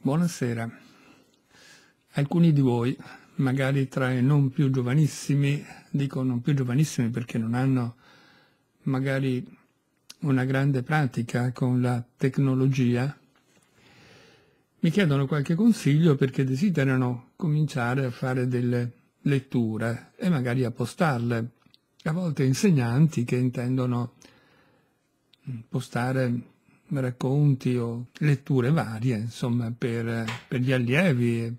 Buonasera. Alcuni di voi, magari tra i non più giovanissimi, dico non più giovanissimi perché non hanno magari una grande pratica con la tecnologia, mi chiedono qualche consiglio perché desiderano cominciare a fare delle letture e magari a postarle. A volte insegnanti che intendono postare racconti o letture varie, insomma, per, per gli allievi,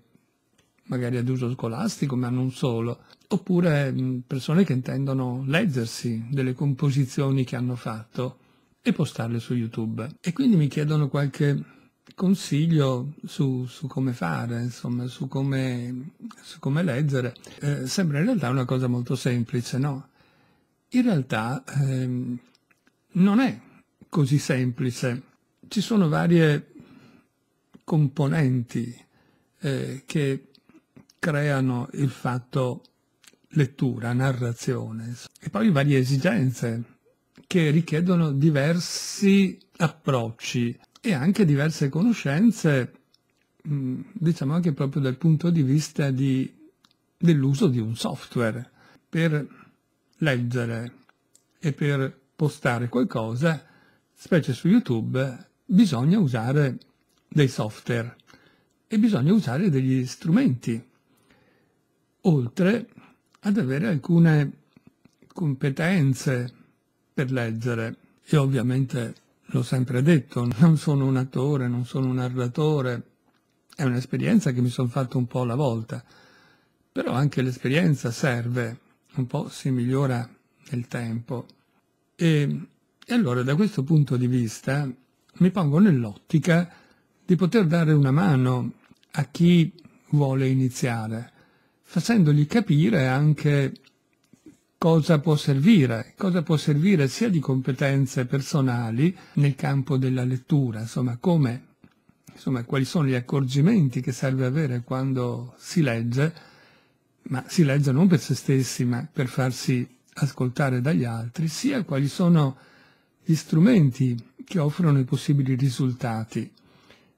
magari ad uso scolastico, ma non solo, oppure persone che intendono leggersi delle composizioni che hanno fatto e postarle su YouTube. E quindi mi chiedono qualche consiglio su, su come fare, insomma, su come, su come leggere. Eh, sembra in realtà una cosa molto semplice, no? In realtà ehm, non è così semplice. Ci sono varie componenti eh, che creano il fatto lettura, narrazione e poi varie esigenze che richiedono diversi approcci e anche diverse conoscenze, mm, diciamo anche proprio dal punto di vista di, dell'uso di un software per leggere e per postare qualcosa specie su YouTube, bisogna usare dei software e bisogna usare degli strumenti, oltre ad avere alcune competenze per leggere. E ovviamente l'ho sempre detto, non sono un attore, non sono un narratore, è un'esperienza che mi sono fatto un po' alla volta, però anche l'esperienza serve, un po' si migliora nel tempo. E e allora da questo punto di vista mi pongo nell'ottica di poter dare una mano a chi vuole iniziare, facendogli capire anche cosa può servire, cosa può servire sia di competenze personali nel campo della lettura, insomma, come, insomma quali sono gli accorgimenti che serve avere quando si legge, ma si legge non per se stessi, ma per farsi ascoltare dagli altri, sia quali sono gli strumenti che offrono i possibili risultati.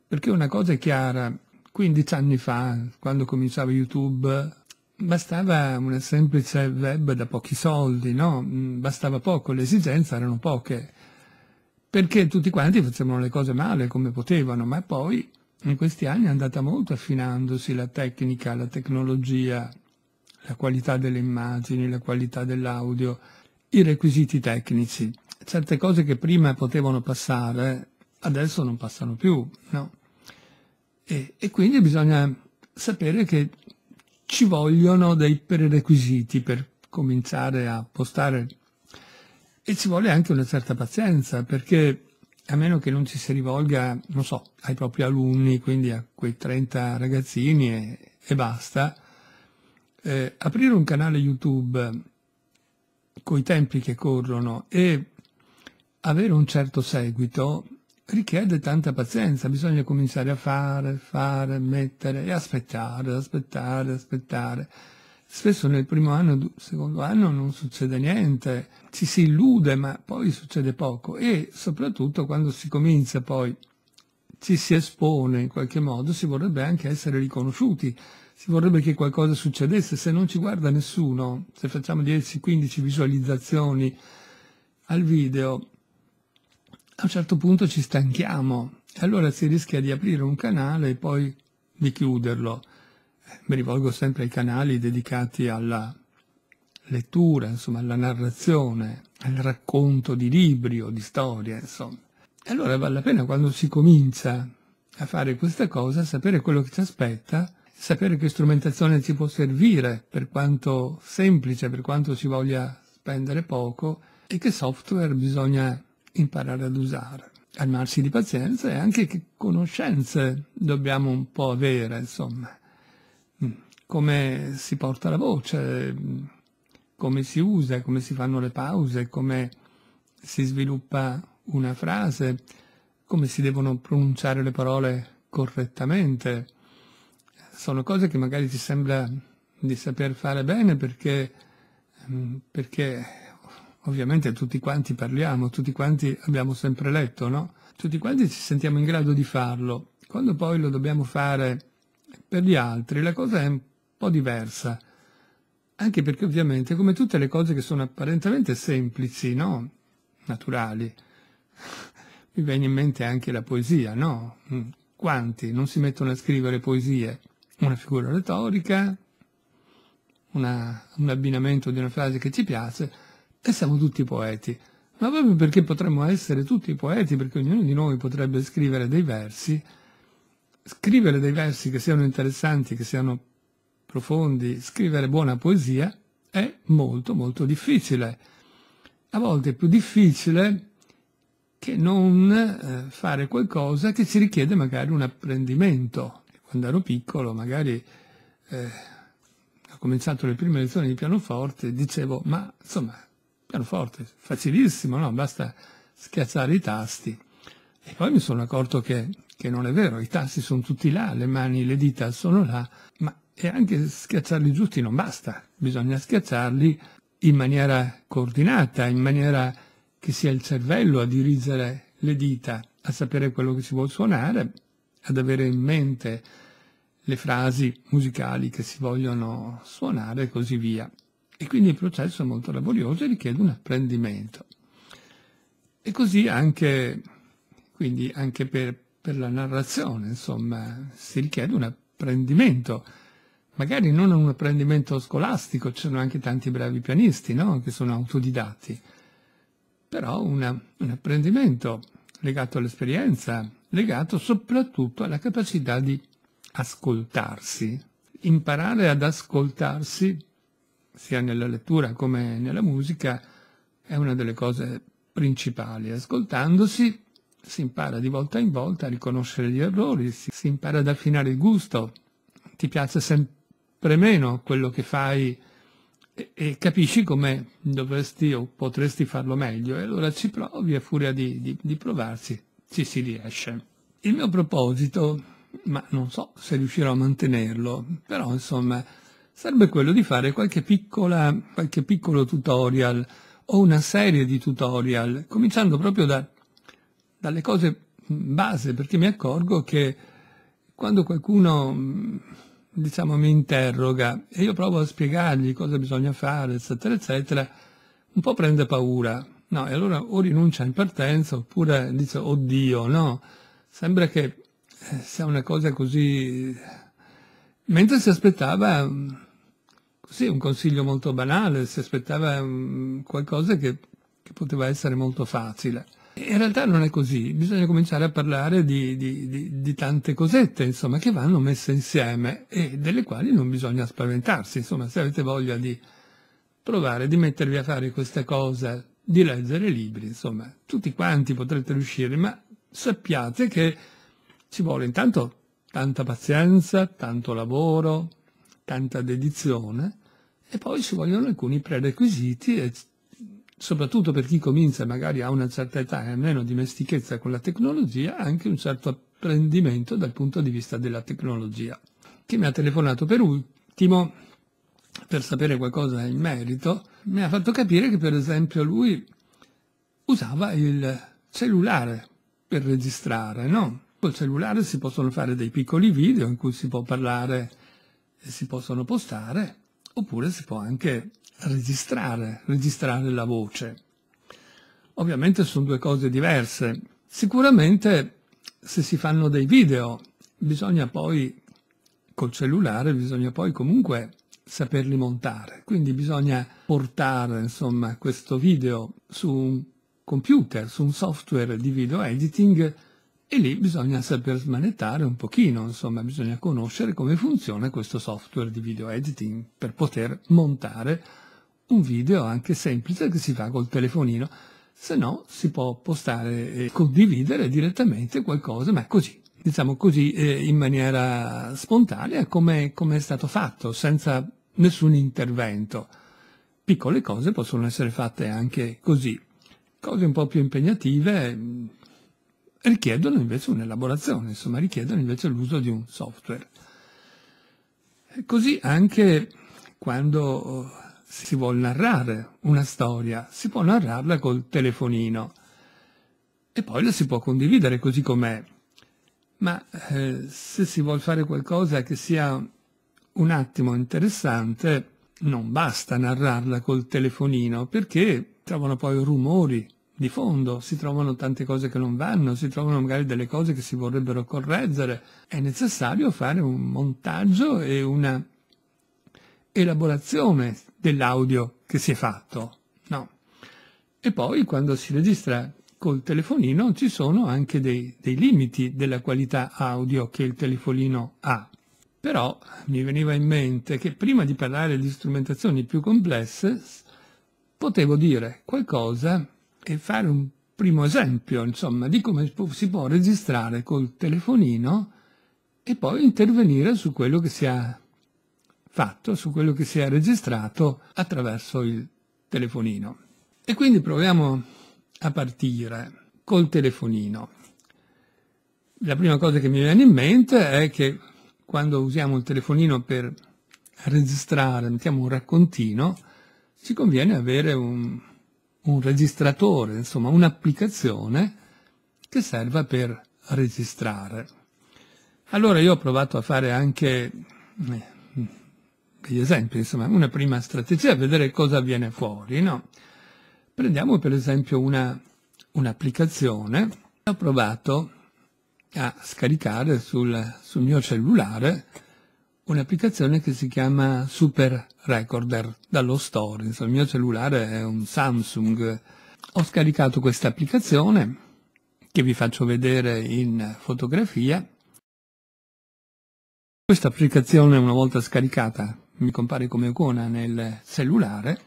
Perché una cosa è chiara, 15 anni fa, quando cominciava YouTube, bastava una semplice web da pochi soldi, no? Mm, bastava poco, le esigenze erano poche, perché tutti quanti facevano le cose male come potevano, ma poi in questi anni è andata molto affinandosi la tecnica, la tecnologia, la qualità delle immagini, la qualità dell'audio, i requisiti tecnici. Certe cose che prima potevano passare adesso non passano più, no? e, e quindi bisogna sapere che ci vogliono dei prerequisiti per cominciare a postare e ci vuole anche una certa pazienza perché a meno che non ci si rivolga, non so, ai propri alunni, quindi a quei 30 ragazzini e, e basta, eh, aprire un canale YouTube coi tempi che corrono e avere un certo seguito richiede tanta pazienza, bisogna cominciare a fare, fare, mettere e aspettare, aspettare, aspettare. Spesso nel primo anno, secondo anno non succede niente, ci si illude ma poi succede poco e soprattutto quando si comincia poi ci si espone in qualche modo, si vorrebbe anche essere riconosciuti si vorrebbe che qualcosa succedesse, se non ci guarda nessuno, se facciamo 10-15 visualizzazioni al video, a un certo punto ci stanchiamo e allora si rischia di aprire un canale e poi di chiuderlo. Eh, mi rivolgo sempre ai canali dedicati alla lettura, insomma, alla narrazione, al racconto di libri o di storie, insomma. Allora vale la pena quando si comincia a fare questa cosa sapere quello che ci aspetta sapere che strumentazione ci può servire, per quanto semplice, per quanto ci voglia spendere poco, e che software bisogna imparare ad usare. Armarsi di pazienza e anche che conoscenze dobbiamo un po' avere, insomma. Mm. Come si porta la voce, mm. come si usa, come si fanno le pause, come si sviluppa una frase, come si devono pronunciare le parole correttamente, sono cose che magari ti sembra di saper fare bene perché, mm, perché ovviamente tutti quanti parliamo, tutti quanti abbiamo sempre letto, no? Tutti quanti ci sentiamo in grado di farlo. Quando poi lo dobbiamo fare per gli altri, la cosa è un po' diversa. Anche perché ovviamente, come tutte le cose che sono apparentemente semplici, no? Naturali. Mi viene in mente anche la poesia, no? Mm, quanti non si mettono a scrivere poesie? una figura retorica, una, un abbinamento di una frase che ci piace e siamo tutti poeti. Ma proprio perché potremmo essere tutti poeti, perché ognuno di noi potrebbe scrivere dei versi, scrivere dei versi che siano interessanti, che siano profondi, scrivere buona poesia è molto molto difficile. A volte è più difficile che non eh, fare qualcosa che ci richiede magari un apprendimento, quando ero piccolo, magari eh, ho cominciato le prime lezioni di pianoforte, dicevo, ma insomma, pianoforte, facilissimo, no? basta schiacciare i tasti. E poi mi sono accorto che, che non è vero, i tasti sono tutti là, le mani, le dita sono là, ma e anche schiacciarli giusti non basta, bisogna schiacciarli in maniera coordinata, in maniera che sia il cervello a dirigere le dita, a sapere quello che si vuole suonare ad avere in mente le frasi musicali che si vogliono suonare e così via. E quindi il processo è molto laborioso e richiede un apprendimento. E così anche, anche per, per la narrazione, insomma, si richiede un apprendimento magari non un apprendimento scolastico, ci sono anche tanti bravi pianisti no? che sono autodidatti, però una, un apprendimento legato all'esperienza, legato soprattutto alla capacità di ascoltarsi. Imparare ad ascoltarsi, sia nella lettura come nella musica, è una delle cose principali. Ascoltandosi si impara di volta in volta a riconoscere gli errori, si, si impara ad affinare il gusto. Ti piace sempre meno quello che fai e, e capisci come dovresti o potresti farlo meglio e allora ci provi a furia di, di, di provarci ci si riesce. Il mio proposito, ma non so se riuscirò a mantenerlo, però insomma sarebbe quello di fare qualche, piccola, qualche piccolo tutorial o una serie di tutorial, cominciando proprio da, dalle cose base, perché mi accorgo che quando qualcuno diciamo, mi interroga e io provo a spiegargli cosa bisogna fare, eccetera, eccetera, un po' prende paura. No, e allora o rinuncia in partenza oppure dice, oddio, no, sembra che eh, sia una cosa così... Mentre si aspettava mm, così un consiglio molto banale, si aspettava mm, qualcosa che, che poteva essere molto facile. In realtà non è così, bisogna cominciare a parlare di, di, di, di, tante cosette, insomma, che vanno messe insieme e delle quali non bisogna spaventarsi, insomma, se avete voglia di provare, di mettervi a fare queste cose, di leggere libri, insomma, tutti quanti potrete riuscire, ma sappiate che ci vuole intanto tanta pazienza, tanto lavoro, tanta dedizione e poi ci vogliono alcuni prerequisiti e soprattutto per chi comincia magari a una certa età e ha meno dimestichezza con la tecnologia, anche un certo apprendimento dal punto di vista della tecnologia. Chi mi ha telefonato per ultimo, per sapere qualcosa in merito, mi ha fatto capire che per esempio lui usava il cellulare per registrare, no? Col cellulare si possono fare dei piccoli video in cui si può parlare e si possono postare, oppure si può anche registrare, registrare la voce. Ovviamente sono due cose diverse. Sicuramente se si fanno dei video bisogna poi col cellulare bisogna poi comunque saperli montare. Quindi bisogna portare insomma, questo video su un computer, su un software di video editing e lì bisogna saper smanettare un pochino, insomma, bisogna conoscere come funziona questo software di video editing per poter montare un video anche semplice che si fa col telefonino, se no si può postare e condividere direttamente qualcosa, ma così, diciamo così eh, in maniera spontanea come, come è stato fatto, senza nessun intervento. Piccole cose possono essere fatte anche così. Cose un po' più impegnative mm, richiedono invece un'elaborazione, insomma richiedono invece l'uso di un software. così anche quando si vuol narrare una storia, si può narrarla col telefonino e poi la si può condividere così com'è. Ma eh, se si vuol fare qualcosa che sia un attimo interessante, non basta narrarla col telefonino perché trovano poi rumori di fondo, si trovano tante cose che non vanno, si trovano magari delle cose che si vorrebbero correggere. È necessario fare un montaggio e una elaborazione dell'audio che si è fatto. No. E poi quando si registra col telefonino ci sono anche dei, dei limiti della qualità audio che il telefonino ha. Però mi veniva in mente che prima di parlare di strumentazioni più complesse potevo dire qualcosa e fare un primo esempio, insomma, di come si può registrare col telefonino e poi intervenire su quello che si ha fatto su quello che si è registrato attraverso il telefonino. E quindi proviamo a partire col telefonino. La prima cosa che mi viene in mente è che quando usiamo il telefonino per registrare, mettiamo un raccontino, ci conviene avere un, un registratore, insomma un'applicazione che serva per registrare. Allora io ho provato a fare anche eh, degli esempi, insomma, una prima strategia è vedere cosa viene fuori, no? Prendiamo per esempio un'applicazione ho provato a scaricare sul, sul mio cellulare un'applicazione che si chiama Super Recorder dallo store, insomma il mio cellulare è un Samsung. Ho scaricato questa applicazione che vi faccio vedere in fotografia. Questa applicazione una volta scaricata mi compare come icona nel cellulare.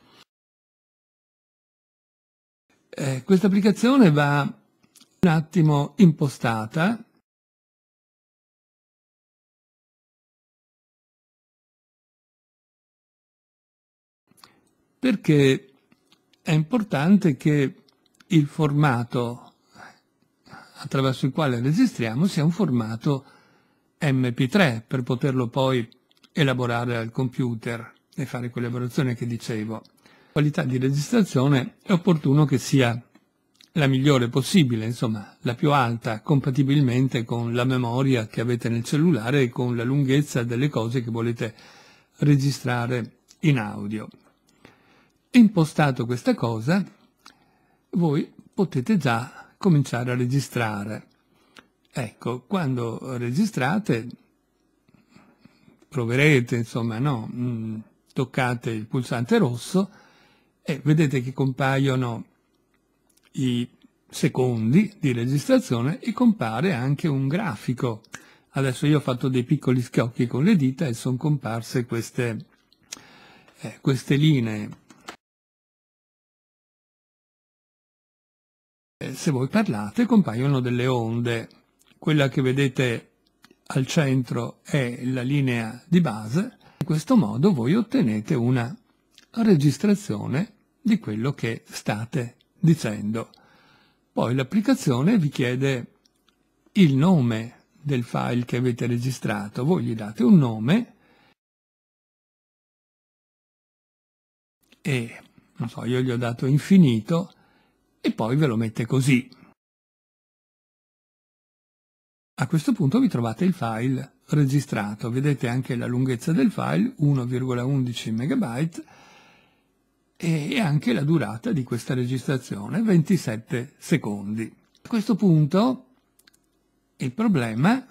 Eh, questa applicazione va un attimo impostata perché è importante che il formato attraverso il quale registriamo sia un formato MP3 per poterlo poi elaborare al computer e fare quell'elaborazione che dicevo. Qualità di registrazione è opportuno che sia la migliore possibile, insomma, la più alta, compatibilmente con la memoria che avete nel cellulare e con la lunghezza delle cose che volete registrare in audio. Impostato questa cosa, voi potete già cominciare a registrare. Ecco, quando registrate proverete, insomma, no? Mm, toccate il pulsante rosso e vedete che compaiono i secondi di registrazione e compare anche un grafico. Adesso io ho fatto dei piccoli schiocchi con le dita e sono comparse queste, eh, queste linee. Eh, se voi parlate compaiono delle onde. Quella che vedete al centro è la linea di base, in questo modo voi ottenete una registrazione di quello che state dicendo. Poi l'applicazione vi chiede il nome del file che avete registrato, voi gli date un nome e non so, io gli ho dato infinito e poi ve lo mette così. A questo punto vi trovate il file registrato, vedete anche la lunghezza del file, 1,11 MB, e anche la durata di questa registrazione, 27 secondi. A questo punto il problema,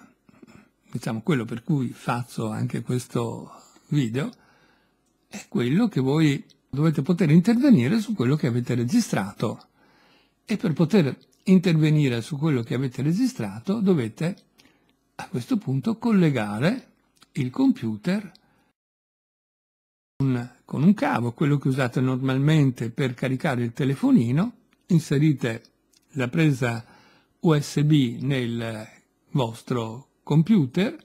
diciamo quello per cui faccio anche questo video, è quello che voi dovete poter intervenire su quello che avete registrato e per poter intervenire su quello che avete registrato, dovete a questo punto collegare il computer con un cavo, quello che usate normalmente per caricare il telefonino, inserite la presa USB nel vostro computer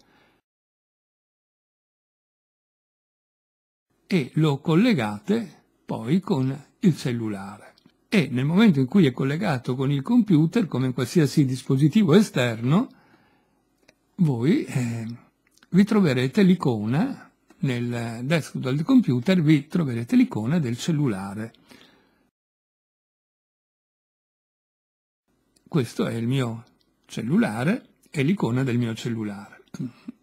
e lo collegate poi con il cellulare e nel momento in cui è collegato con il computer, come in qualsiasi dispositivo esterno, voi eh, vi troverete l'icona nel desktop del computer, vi troverete l'icona del cellulare. Questo è il mio cellulare e l'icona del mio cellulare.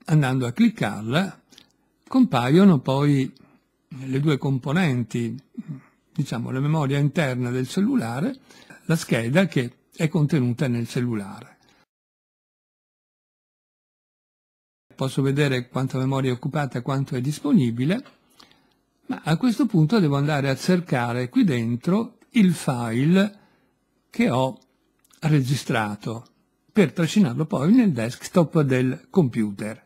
Andando a cliccarla compaiono poi le due componenti diciamo, la memoria interna del cellulare, la scheda che è contenuta nel cellulare. Posso vedere quanta memoria è occupata, quanto è disponibile, ma a questo punto devo andare a cercare qui dentro il file che ho registrato per trascinarlo poi nel desktop del computer.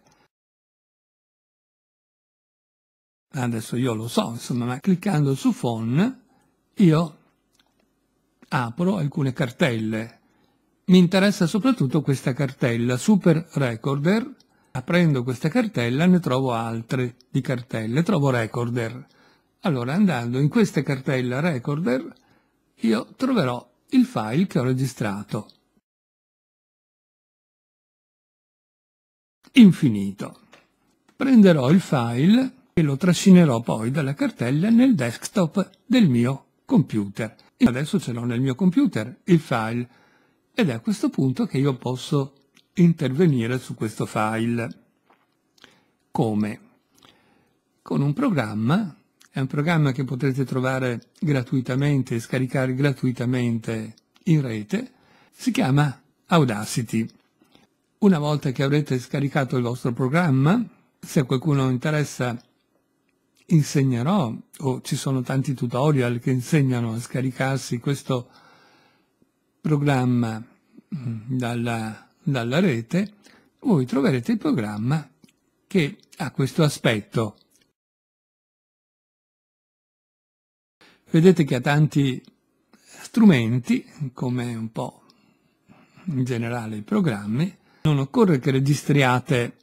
Adesso io lo so, insomma, ma cliccando su phone io apro alcune cartelle. Mi interessa soprattutto questa cartella, Super Recorder. Aprendo questa cartella ne trovo altre di cartelle, trovo Recorder. Allora andando in questa cartella Recorder io troverò il file che ho registrato. Infinito. Prenderò il file e lo trascinerò poi dalla cartella nel desktop del mio computer. Io adesso ce l'ho nel mio computer il file ed è a questo punto che io posso intervenire su questo file. Come? Con un programma, è un programma che potrete trovare gratuitamente e scaricare gratuitamente in rete, si chiama Audacity. Una volta che avrete scaricato il vostro programma, se a qualcuno interessa insegnerò, o ci sono tanti tutorial che insegnano a scaricarsi questo programma mm, dalla, dalla rete, voi troverete il programma che ha questo aspetto. Vedete che ha tanti strumenti, come un po' in generale i programmi, non occorre che registriate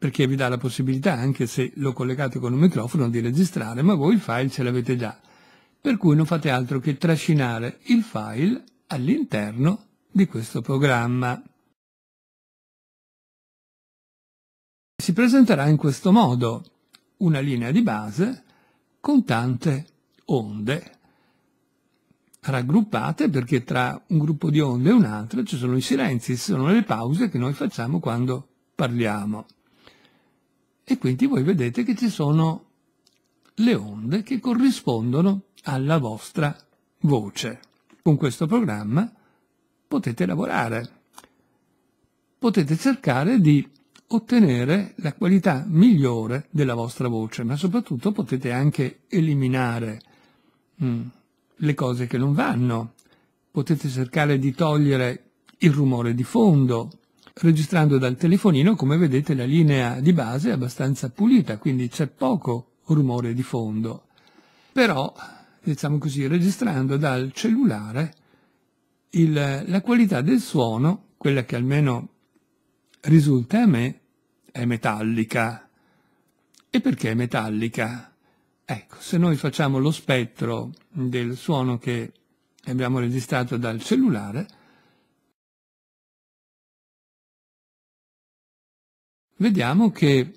perché vi dà la possibilità, anche se lo collegate con un microfono, di registrare, ma voi il file ce l'avete già. Per cui non fate altro che trascinare il file all'interno di questo programma. Si presenterà in questo modo una linea di base con tante onde raggruppate perché tra un gruppo di onde e un altro ci sono i silenzi, ci sono le pause che noi facciamo quando parliamo. E quindi voi vedete che ci sono le onde che corrispondono alla vostra voce. Con questo programma potete lavorare, potete cercare di ottenere la qualità migliore della vostra voce, ma soprattutto potete anche eliminare mm, le cose che non vanno, potete cercare di togliere il rumore di fondo, registrando dal telefonino, come vedete la linea di base è abbastanza pulita, quindi c'è poco rumore di fondo. Però, diciamo così, registrando dal cellulare, il, la qualità del suono, quella che almeno risulta a me, è metallica. E perché è metallica? Ecco, se noi facciamo lo spettro del suono che abbiamo registrato dal cellulare, vediamo che,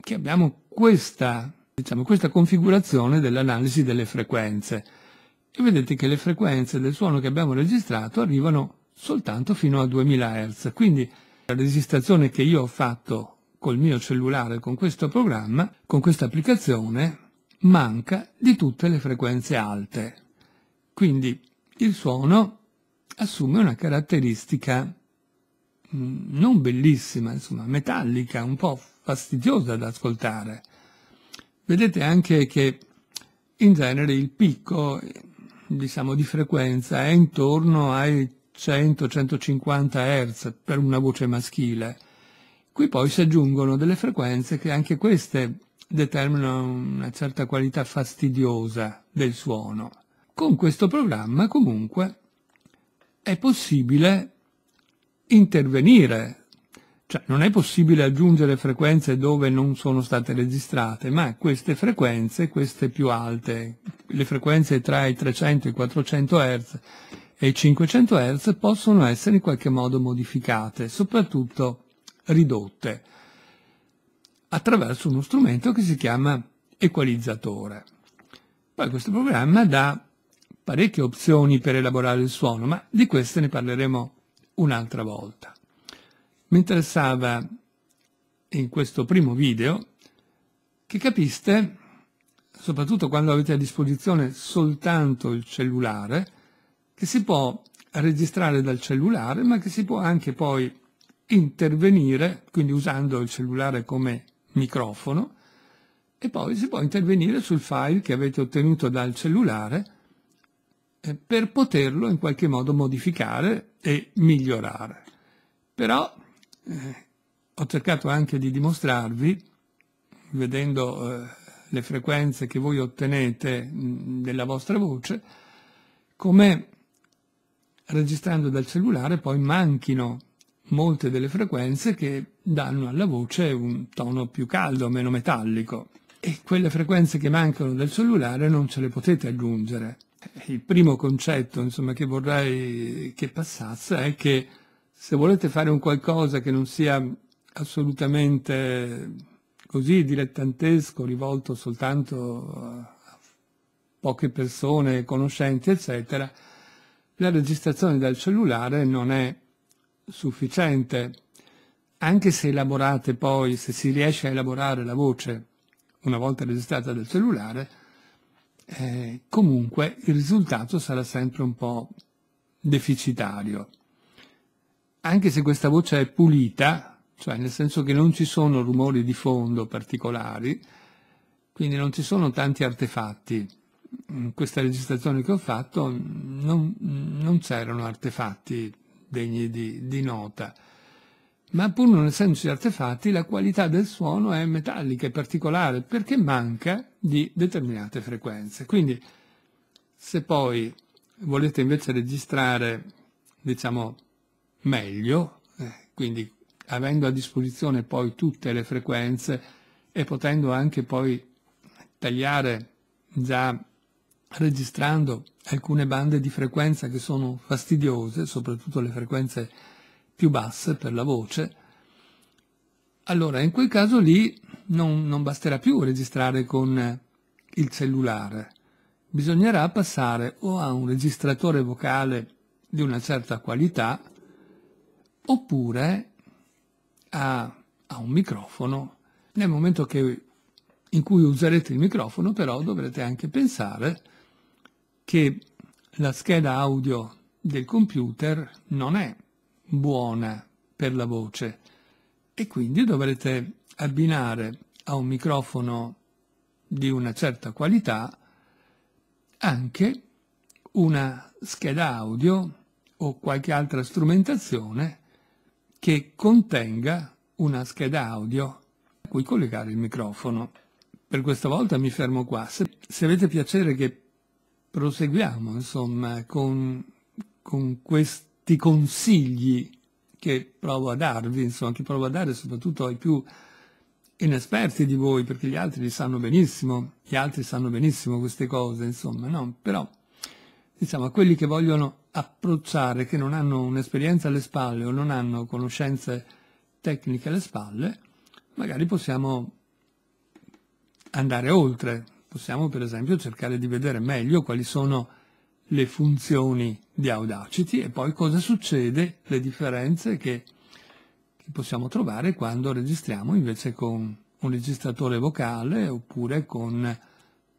che abbiamo questa, diciamo, questa configurazione dell'analisi delle frequenze. E vedete che le frequenze del suono che abbiamo registrato arrivano soltanto fino a 2000 Hz. Quindi la registrazione che io ho fatto col mio cellulare con questo programma, con questa applicazione, manca di tutte le frequenze alte. Quindi il suono assume una caratteristica Mm, non bellissima, insomma, metallica, un po' fastidiosa da ascoltare. Vedete anche che in genere il picco, diciamo, di frequenza è intorno ai 100-150 Hz per una voce maschile. Qui poi si aggiungono delle frequenze che anche queste determinano una certa qualità fastidiosa del suono. Con questo programma comunque è possibile intervenire. Cioè, non è possibile aggiungere frequenze dove non sono state registrate, ma queste frequenze, queste più alte, le frequenze tra i 300 e i 400 Hz e i 500 Hz possono essere in qualche modo modificate, soprattutto ridotte, attraverso uno strumento che si chiama equalizzatore. Poi questo programma dà parecchie opzioni per elaborare il suono, ma di queste ne parleremo un'altra volta. Mi interessava in questo primo video che capiste, soprattutto quando avete a disposizione soltanto il cellulare, che si può registrare dal cellulare, ma che si può anche poi intervenire, quindi usando il cellulare come microfono, e poi si può intervenire sul file che avete ottenuto dal cellulare eh, per poterlo in qualche modo modificare e migliorare. Però eh, ho cercato anche di dimostrarvi, vedendo eh, le frequenze che voi ottenete della vostra voce, come registrando dal cellulare poi manchino molte delle frequenze che danno alla voce un tono più caldo, meno metallico. E quelle frequenze che mancano dal cellulare non ce le potete aggiungere, il primo concetto insomma, che vorrei che passasse è che se volete fare un qualcosa che non sia assolutamente così dilettantesco, rivolto soltanto a poche persone, conoscenti, eccetera, la registrazione dal cellulare non è sufficiente, anche se elaborate poi, se si riesce a elaborare la voce una volta registrata dal cellulare, eh, comunque il risultato sarà sempre un po' deficitario. Anche se questa voce è pulita, cioè nel senso che non ci sono rumori di fondo particolari, quindi non ci sono tanti artefatti. In questa registrazione che ho fatto non, non c'erano artefatti degni di, di nota ma pur non essendoci artefatti, la qualità del suono è metallica e particolare perché manca di determinate frequenze. Quindi, se poi volete invece registrare, diciamo, meglio, eh, quindi avendo a disposizione poi tutte le frequenze e potendo anche poi tagliare già registrando alcune bande di frequenza che sono fastidiose, soprattutto le frequenze più basse per la voce, allora in quel caso lì non, non basterà più registrare con il cellulare, bisognerà passare o a un registratore vocale di una certa qualità oppure a, a un microfono. Nel momento che, in cui userete il microfono però dovrete anche pensare che la scheda audio del computer non è buona per la voce e quindi dovrete abbinare a un microfono di una certa qualità anche una scheda audio o qualche altra strumentazione che contenga una scheda audio a cui collegare il microfono. Per questa volta mi fermo qua. Se, se avete piacere che proseguiamo, insomma, con, con questo tanti consigli che provo a darvi, insomma, che provo a dare soprattutto ai più inesperti di voi, perché gli altri li sanno benissimo, gli altri sanno benissimo queste cose, insomma, no? Però, diciamo, a quelli che vogliono approcciare, che non hanno un'esperienza alle spalle o non hanno conoscenze tecniche alle spalle, magari possiamo andare oltre, possiamo per esempio cercare di vedere meglio quali sono le funzioni di Audacity e poi cosa succede, le differenze che, che possiamo trovare quando registriamo invece con un registratore vocale oppure con,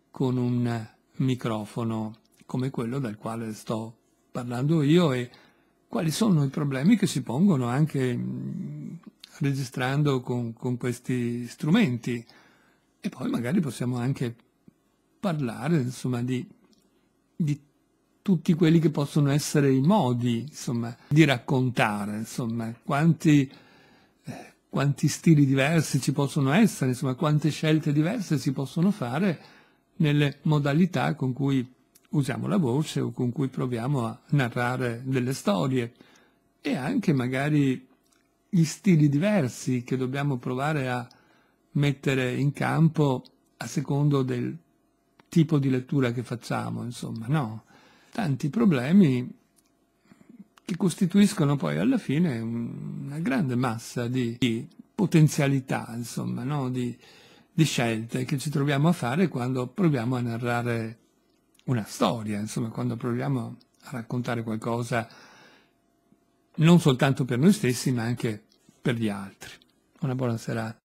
con un microfono come quello dal quale sto parlando io e quali sono i problemi che si pongono anche mm, registrando con, con questi strumenti e poi magari possiamo anche parlare insomma di, di tutti quelli che possono essere i modi insomma, di raccontare, insomma, quanti, eh, quanti, stili diversi ci possono essere, insomma, quante scelte diverse si possono fare nelle modalità con cui usiamo la voce o con cui proviamo a narrare delle storie e anche magari gli stili diversi che dobbiamo provare a mettere in campo a secondo del tipo di lettura che facciamo, insomma, no? tanti problemi che costituiscono poi alla fine una grande massa di, potenzialità, insomma, no? di, di, scelte che ci troviamo a fare quando proviamo a narrare una storia, insomma, quando proviamo a raccontare qualcosa non soltanto per noi stessi, ma anche per gli altri. Una buona serata.